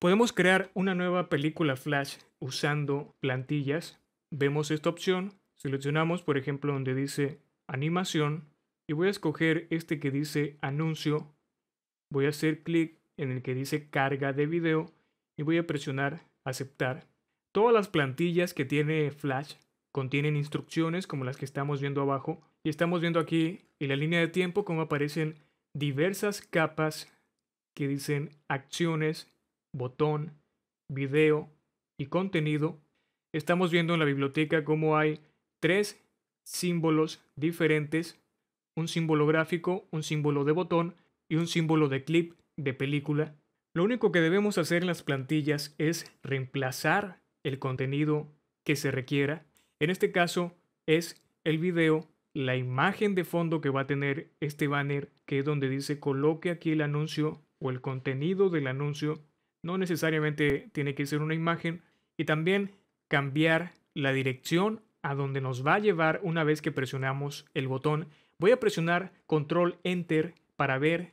Podemos crear una nueva película Flash usando plantillas. Vemos esta opción, seleccionamos por ejemplo donde dice animación y voy a escoger este que dice anuncio. Voy a hacer clic en el que dice carga de video y voy a presionar aceptar. Todas las plantillas que tiene Flash contienen instrucciones como las que estamos viendo abajo y estamos viendo aquí en la línea de tiempo como aparecen diversas capas que dicen acciones botón, video y contenido, estamos viendo en la biblioteca cómo hay tres símbolos diferentes, un símbolo gráfico, un símbolo de botón y un símbolo de clip de película. Lo único que debemos hacer en las plantillas es reemplazar el contenido que se requiera. En este caso es el video, la imagen de fondo que va a tener este banner, que es donde dice coloque aquí el anuncio o el contenido del anuncio no necesariamente tiene que ser una imagen y también cambiar la dirección a donde nos va a llevar una vez que presionamos el botón. Voy a presionar control enter para ver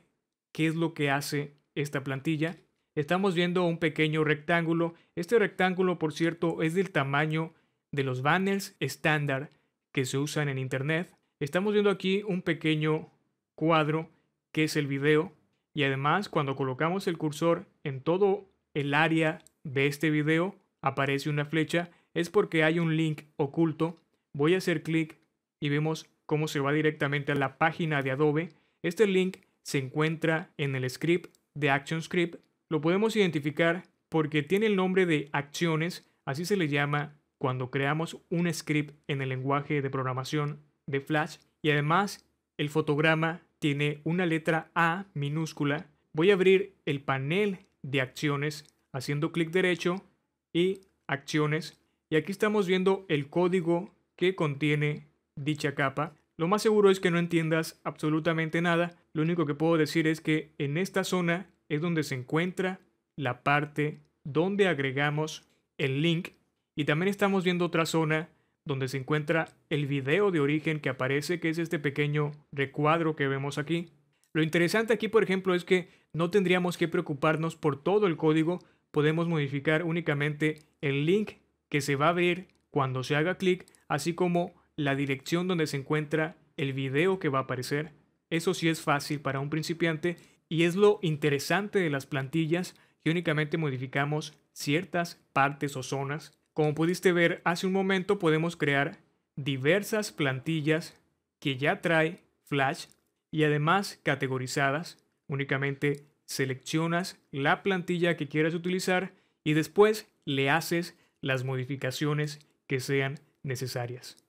qué es lo que hace esta plantilla. Estamos viendo un pequeño rectángulo. Este rectángulo, por cierto, es del tamaño de los banners estándar que se usan en Internet. Estamos viendo aquí un pequeño cuadro que es el video. Y además, cuando colocamos el cursor en todo el área de este video, aparece una flecha, es porque hay un link oculto. Voy a hacer clic y vemos cómo se va directamente a la página de Adobe. Este link se encuentra en el script de ActionScript. Lo podemos identificar porque tiene el nombre de acciones, así se le llama cuando creamos un script en el lenguaje de programación de Flash y además el fotograma tiene una letra A minúscula. Voy a abrir el panel de acciones haciendo clic derecho y acciones. Y aquí estamos viendo el código que contiene dicha capa. Lo más seguro es que no entiendas absolutamente nada. Lo único que puedo decir es que en esta zona es donde se encuentra la parte donde agregamos el link. Y también estamos viendo otra zona donde se encuentra el video de origen que aparece, que es este pequeño recuadro que vemos aquí. Lo interesante aquí, por ejemplo, es que no tendríamos que preocuparnos por todo el código, podemos modificar únicamente el link que se va a ver cuando se haga clic, así como la dirección donde se encuentra el video que va a aparecer. Eso sí es fácil para un principiante y es lo interesante de las plantillas que únicamente modificamos ciertas partes o zonas como pudiste ver hace un momento podemos crear diversas plantillas que ya trae Flash y además categorizadas. Únicamente seleccionas la plantilla que quieras utilizar y después le haces las modificaciones que sean necesarias.